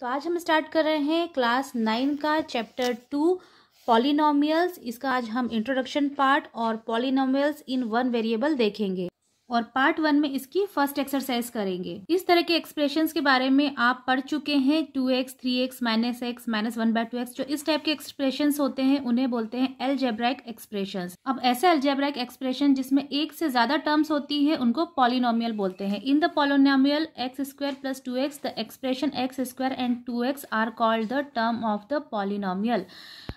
तो आज हम स्टार्ट कर रहे हैं क्लास नाइन का चैप्टर टू पॉलिनोमियल्स इसका आज हम इंट्रोडक्शन पार्ट और पॉलिनोमियल्स इन वन वेरिएबल देखेंगे और पार्ट वन में इसकी फर्स्ट एक्सरसाइज करेंगे इस तरह के एक्सप्रेशन के बारे में आप पढ़ चुके हैं two x three x minus x minus one by two x जो इस टाइप के एक्सप्रेशन होते हैं उन्हें बोलते हैं एलजेब्राइक एक्सप्रेशन अब ऐसे एलजेब्राइक एक्सप्रेशन जिसमें एक से ज्यादा टर्म्स होती है उनको पॉलिनोमियल बोलते हैं in the polynomial x square plus two x the expression x square and two x are called the term of the polynomial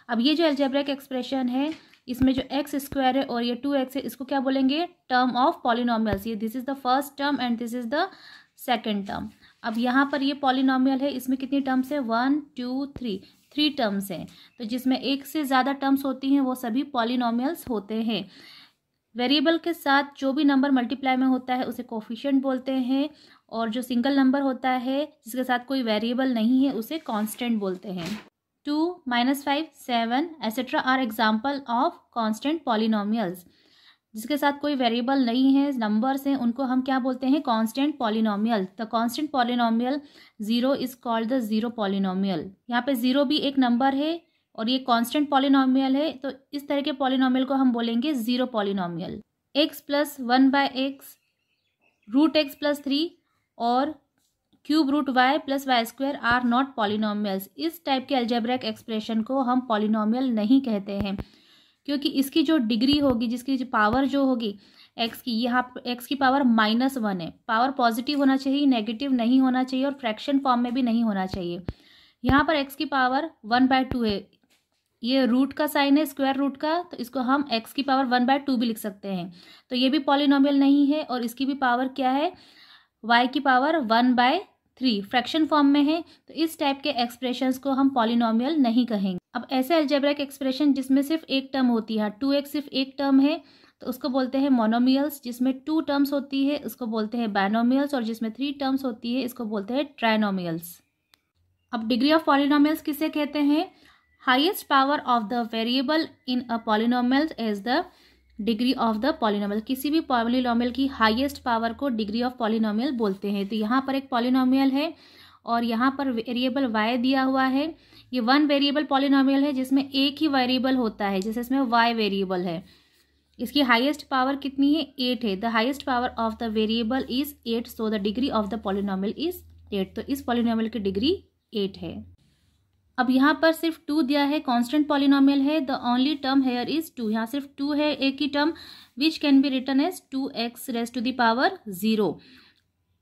अब ये जो एल्जेब्रिक एक्सप्रेशन है इसमें जो एक्स स्क्वायर है और ये टू एक्स है इसको क्या बोलेंगे टर्म ऑफ पॉलिनॉमियल्स ये this is the first term and this is the second term अब यहाँ पर ये पॉलिनोमियल है इसमें कितनी टर्म्स है one two three three terms हैं तो जिसमें एक से ज़्यादा टर्म्स होती हैं वो सभी पॉलिनोमियल्स होते हैं वेरिएबल के साथ जो भी नंबर मल्टीप्लाई में होता है उसे कोफिशेंट बोलते हैं और जो सिंगल नंबर होता है जिसके साथ कोई वेरिएबल नहीं है उसे कांस्टेंट बोलते हैं two minus five seven etcetera are example of constant polynomials जिसके साथ कोई वेरिएबल नहीं है नंबर्स हैं उनको हम क्या बोलते हैं constant polynomial the constant polynomial zero is called the zero polynomial यहाँ पे ज़ीरो भी एक नंबर है और ये कांस्टेंट पॉलिनोमियल है तो इस तरह के पॉलिनोमियल को हम बोलेंगे zero polynomial x plus one by x root x plus three और cube root y plus y square are not polynomials इस टाइप के अल्जेब्रिक एक्सप्रेशन को हम पॉलिनोमियल नहीं कहते हैं क्योंकि इसकी जो डिग्री होगी जिसकी जो पावर जो होगी एक्स की यहाँ एक्स की पावर माइनस वन है पावर पॉजिटिव होना चाहिए नेगेटिव नहीं होना चाहिए और फ्रैक्शन फॉर्म में भी नहीं होना चाहिए यहाँ पर एक्स की पावर वन बाय टू है ये रूट का साइन है स्क्वायर रूट का तो इसको हम एक्स की पावर वन बाय टू भी लिख सकते हैं तो ये भी पॉलिनोमियल नहीं है और इसकी भी पावर क्या है वाई की power one by three fraction form में है तो इस टाइप के एक्सप्रेशंस को हम पॉलिनोमियल नहीं कहेंगे अब ऐसे अल्जेब्रिक एक्सप्रेशन जिसमें सिर्फ एक टर्म होती है टू एक्स सिर्फ एक टर्म है तो उसको बोलते हैं मोनोमियल्स जिसमें टू टर्म्स होती है उसको बोलते हैं बैनोमियल्स और जिसमें थ्री टर्म्स होती है इसको बोलते हैं ट्राइनोमियल्स अब डिग्री ऑफ पॉलिनोमियल्स किसे कहते हैं highest power of the variable in a polynomials as the degree of the polynomial किसी भी पॉलिनॉमल की हाईएस्ट पावर को डिग्री ऑफ पॉलिनोमियल बोलते हैं तो यहाँ पर एक पॉलिनॉमियल है और यहाँ पर वेरिएबल वाई दिया हुआ है ये वन वेरिएबल पॉलिनॉमियल है जिसमें एक ही वेरिएबल होता है जैसे इसमें वाई वेरिएबल है इसकी हाइस्ट पावर कितनी है एट है the highest power of the variable is eight so the degree of the polynomial is eight तो इस पॉलिनोमियल की डिग्री एट है अब यहाँ पर सिर्फ टू दिया है कांस्टेंट पॉलिनोमियल है the only term here is two यहाँ सिर्फ टू है एक ही टर्म which can be written as two x raised to the power zero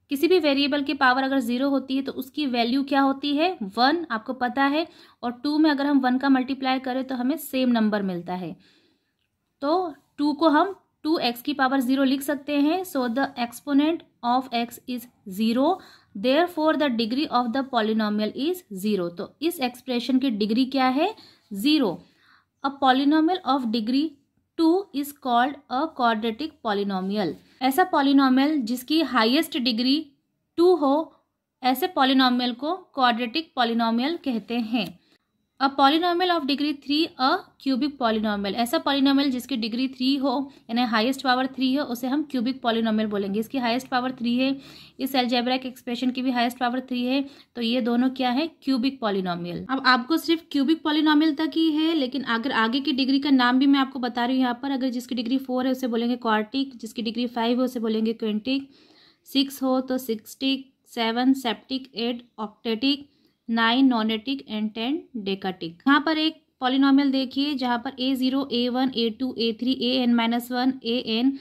किसी भी वेरिएबल की पावर अगर ज़ीरो होती है तो उसकी वैल्यू क्या होती है वन आपको पता है और टू में अगर हम वन का मल्टीप्लाई करें तो हमें सेम नंबर मिलता है तो टू को हम टू एक्स की पावर ज़ीरो लिख सकते हैं so the exponent of x is zero therefore the degree of the polynomial is zero तो इस एक्सप्रेशन की डिग्री क्या है zero a polynomial of degree two is called a quadratic polynomial ऐसा polynomial जिसकी हाइएस्ट डिग्री टू हो ऐसे polynomial को क्वाड्रेटिक पॉलिनोमियल कहते हैं a polynomial of degree three a cubic polynomial ऐसा पॉलिनॉमल जिसकी डिग्री थ्री हो यानी हाईएस्ट पावर थ्री हो उसे हम क्यूबिक पॉलिनॉमल बोलेंगे इसकी हाईएस्ट पावर थ्री है इस एल्जेब्रिक एक्सप्रेशन की भी हाईएस्ट पावर थ्री है तो ये दोनों क्या है क्यूबिक पॉलिनॉमियल अब आपको सिर्फ क्यूबिक पॉलिनॉमल तक ही है लेकिन अगर आगे की डिग्री का नाम भी मैं आपको बता रही हूँ यहाँ पर अगर जिसकी डिग्री फोर है उसे बोलेंगे क्वार्टिक जिसकी डिग्री फाइव है उसे बोलेंगे क्विंटिक सिक्स हो तो sextic seven septic eight octatic nine nonatic and ten decatic यहाँ पर एक पॉलिनॉमियल देखिए जहाँ पर a zero a one a two a three a n minus one a n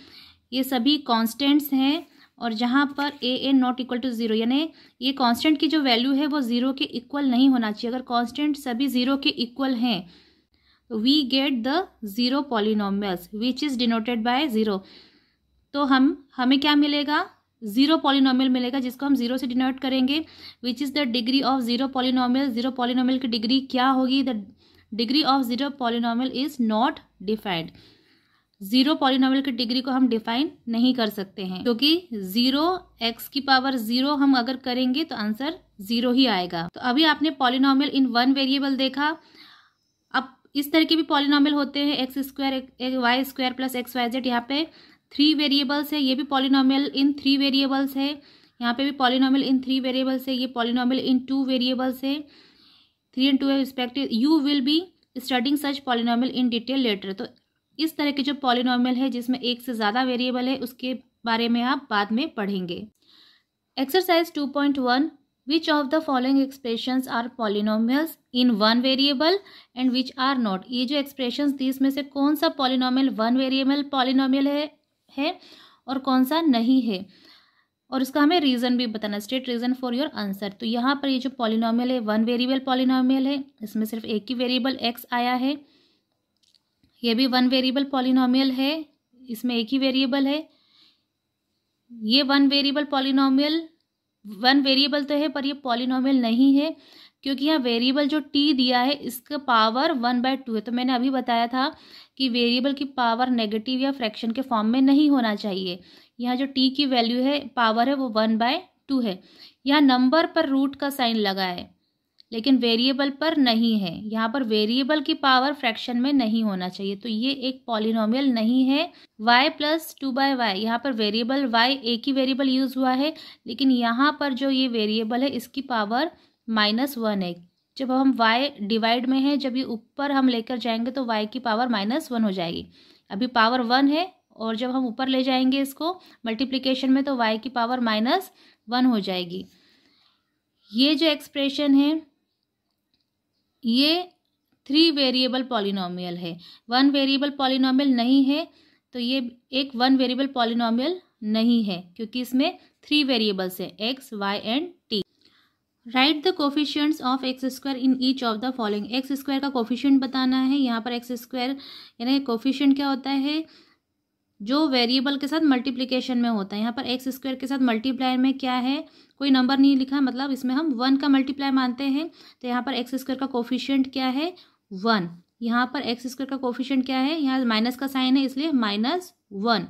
ये सभी कॉन्स्टेंट्स हैं और जहाँ पर a n not equal to zero यानी ये कांस्टेंट की जो वैल्यू है वो ज़ीरो के इक्वल नहीं होना चाहिए अगर कांस्टेंट सभी ज़ीरो के इक्वल हैं we get the zero polynomials which is denoted by zero तो हम हमें क्या मिलेगा जीरो पॉलिनॉमियल मिलेगा जिसको हम जीरो से डिनोट करेंगे which is the degree of zero polynomial zero polynomial की डिग्री क्या होगी the degree of zero polynomial is not defined zero polynomial की डिग्री को हम डिफाइन नहीं कर सकते हैं क्योंकि जीरो एक्स की पावर जीरो हम अगर करेंगे तो आंसर जीरो ही आएगा तो अभी आपने पॉलिनॉमियल इन वन वेरिएबल देखा अब इस तरह के भी पॉलिनॉमियल होते हैं x square y square plus x y z यहाँ पे थ्री वेरिएबल्स है ये भी पॉलिनॉमियल इन थ्री वेरिएबल्स है यहाँ पे भी पॉलिनॉमियल इन थ्री वेरिएबल्स है ये पॉलिनॉमियल इन टू वेरिएबल्स है three and two respective you will be studying such polynomial in detail later तो इस तरह के जो पॉलिनॉमियल है जिसमें एक से ज़्यादा वेरिएबल है उसके बारे में आप बाद में पढ़ेंगे exercise two point one which of the following expression are polynomials in one variable and which are not ये जो एक्सप्रेशन थी इसमें से कौन सा polynomial वन वेरिएबल polynomial है है और कौन सा नहीं है और इसका हमें रीज़न भी बताना state reason for your answer तो यहाँ पर ये जो पॉलिनॉमियल है वन वेरिएबल पॉलिनॉमियल है इसमें सिर्फ एक ही वेरिएबल एक्स आया है ये भी वन वेरिएबल पॉलिनॉमियल है इसमें एक ही वेरिएबल है ये one variable polynomial one variable तो है पर ये पॉलिनॉमियल नहीं है क्योंकि यहाँ वेरिएबल जो टी दिया है इसका पावर वन बाय टू है तो मैंने अभी बताया था कि वेरिएबल की पावर नेगेटिव या फ्रैक्शन के फॉर्म में नहीं होना चाहिए यहाँ जो टी की वैल्यू है पावर है वो वन बाय टू है यहाँ नंबर पर रूट का साइन लगा है लेकिन वेरिएबल पर नहीं है यहाँ पर वेरिएबल की पावर फ्रैक्शन में नहीं होना चाहिए तो ये एक पॉलिनोमियल नहीं है y plus two by y यहाँ पर वेरिएबल y एक ही वेरिएबल यूज़ हुआ है लेकिन यहाँ पर जो ये वेरिएबल है इसकी पावर माइनस वन है जब हम y डिवाइड में है जब ये ऊपर हम लेकर जाएंगे तो y की पावर माइनस वन हो जाएगी अभी पावर वन है और जब हम ऊपर ले जाएंगे इसको मल्टीप्लिकेशन में तो y की पावर माइनस वन हो जाएगी ये जो एक्सप्रेशन है ये थ्री वेरिएबल पॉलिनोमियल है वन वेरिएबल पॉलिनॉमियल नहीं है तो ये एक वन वेरिएबल पॉलिनॉमियल नहीं है क्योंकि इसमें थ्री वेरिएबल्स हैं x y and t right the coefficients of x square in each of the following x square का कोफिशियंट बताना है यहाँ पर एक्स स्क्वायर यानी कोफिशियंट क्या होता है जो वेरिएबल के साथ मल्टीप्लिकेशन में होता है यहाँ पर एक्स स्क्वायर के साथ मल्टीप्लाई में क्या है कोई नंबर नहीं लिखा मतलब इसमें हम वन का मल्टीप्लाई मानते हैं तो यहाँ पर एक्स स्क्वायर का कोफिशियंट क्या है वन यहाँ पर एक्स स्क्वायर का कोफिशियंट क्या है यहाँ माइनस का साइन है इसलिए माइनस वन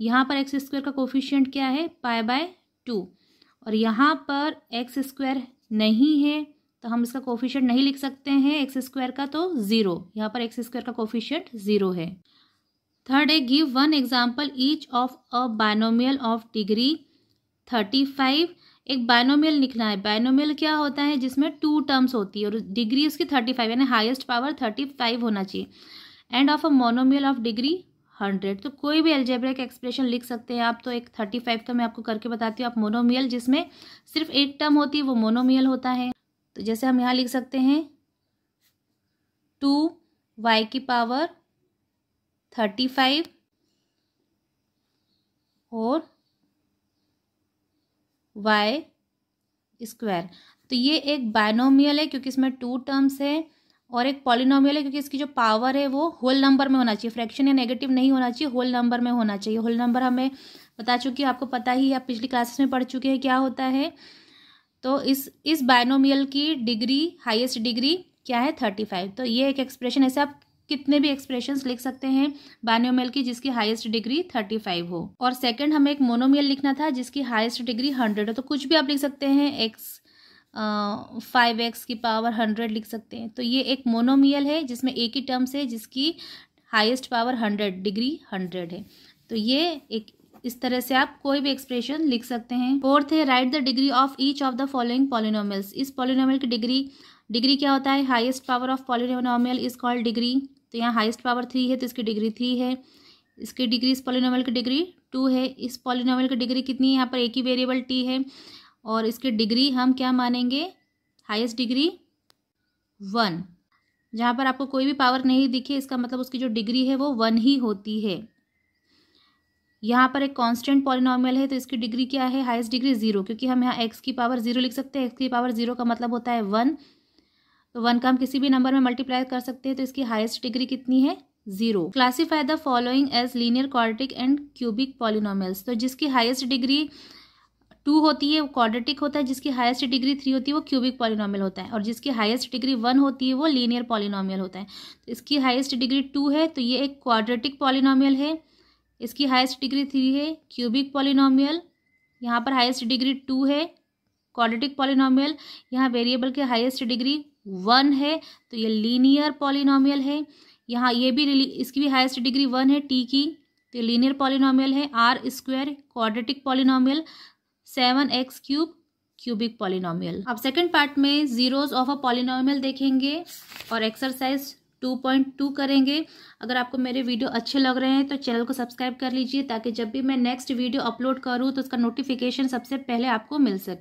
यहाँ पर एक्स स्क्वायर का कोफिशियंट क्या है पाए बाय टू और यहाँ पर एक्स स्क्वायर नहीं है तो हम इसका कोफिशियंट नहीं लिख सकते हैं एक्स स्क्वायर का तो ज़ीरो यहाँ पर एक्स स्क्वायर का कोफिशियंट ज़ीरो है थर्ड है give one example each of a binomial of degree thirty five एक बायनोमियल लिखना है बायनोमियल क्या होता है जिसमें टू टर्म्स होती है और डिग्री उसकी थर्टी फाइव यानी हाइस्ट पावर थर्टी फाइव होना चाहिए and of a monomial of degree hundred तो कोई भी एल्जेब्रिक एक्सप्रेशन लिख सकते हैं आप तो एक थर्टी फाइव का मैं आपको करके बताती हूँ आप मोनोमियल जिसमें सिर्फ एक टर्म होती है वो मोनोमियल होता है तो जैसे हम यहाँ लिख सकते हैं टू वाई की पावर थर्टी फाइव और वाई स्क्वायर तो ये एक बायनोमियल है क्योंकि इसमें टू टर्म्स है और एक पॉलिनोमियल है क्योंकि इसकी जो पावर है वो होल नंबर में होना चाहिए फ्रैक्शन या नेगेटिव नहीं होना चाहिए होल नंबर में होना चाहिए होल नंबर हमें बता चुकी है आपको पता ही आप पिछली क्लासेस में पढ़ चुके हैं क्या होता है तो इस इस बायनोमियल की डिग्री हाईएस्ट डिग्री क्या है थर्टी फाइव तो ये एक एक्सप्रेशन ऐसे आप कितने भी एक्सप्रेशन लिख सकते हैं बायनोमियल की जिसकी हाइस्ट डिग्री थर्टी फाइव हो और सेकेंड हमें एक मोनोमियल लिखना था जिसकी हाइस्ट डिग्री हंड्रेड हो तो कुछ भी आप लिख सकते हैं एक्स फाइव एक्स की पावर हंड्रेड लिख सकते हैं तो ये एक मोनोमियल है जिसमें एक ही टर्म्स है जिसकी highest power hundred degree hundred है तो ये एक इस तरह से आप कोई भी एक्सप्रेशन लिख सकते हैं फोर्थ है write the degree of each of the following polynomials इस पॉलिनोमियल की डिग्री डिग्री क्या होता है highest power of polynomial is called degree तो यहाँ हाईएस्ट पावर थ्री है तो इसकी डिग्री थ्री है इसकी डिग्री इस पॉलिनोमियल की डिग्री टू है इस पॉलिनोमियल की डिग्री कितनी है यहाँ पर एक ही वेरिएबल टी है और इसकी डिग्री हम क्या मानेंगे हाईएस्ट डिग्री वन जहाँ पर आपको कोई भी पावर नहीं दिखे इसका मतलब उसकी जो डिग्री है वो वन ही होती है यहाँ पर एक कांस्टेंट पॉलिनॉमियल है तो इसकी डिग्री क्या है हाईएस्ट डिग्री ज़ीरो क्योंकि हम यहाँ एक्स की पावर ज़ीरो लिख सकते हैं एक्स की पावर ज़ीरो का मतलब होता है वन तो वन का हम किसी भी नंबर में मल्टीप्लाई कर सकते हैं तो इसकी हाईएस्ट डिग्री कितनी है zero classify the following as linear quartic and cubic polynomials तो जिसकी हाईएस्ट डिग्री टू होती है वो क्वाड्रेटिक होता है जिसकी हाईएस्ट डिग्री थ्री होती है वो क्यूबिक पॉलिनॉमियल होता है और जिसकी हाईएस्ट डिग्री वन होती है वो लीनियर पॉलिनॉमियल होता है तो इसकी हाईएस्ट डिग्री टू है तो ये एक क्वाड्रेटिक पॉलिनॉमियल है इसकी हाईएस्ट डिग्री थ्री है क्यूबिक पॉलिनॉमियल यहाँ पर हाईएस्ट डिग्री टू है क्वाड्रेटिक पॉलिनॉमियल यहाँ वेरिएबल के हाईएस्ट डिग्री वन है तो ये लीनियर पॉलिनॉमियल है यहाँ ये भी इसकी भी हाईएस्ट डिग्री वन है टी की तो ये लीनियर पॉलिनॉमियल है r square quadratic polynomial seven x cube cubic polynomial अब सेकंड पार्ट में जीरोज ऑफ अ पॉलिनोमियल देखेंगे और एक्सरसाइज 2.2 करेंगे अगर आपको मेरे वीडियो अच्छे लग रहे हैं तो चैनल को सब्सक्राइब कर लीजिए ताकि जब भी मैं नेक्स्ट वीडियो अपलोड करूँ तो उसका नोटिफिकेशन सबसे पहले आपको मिल सके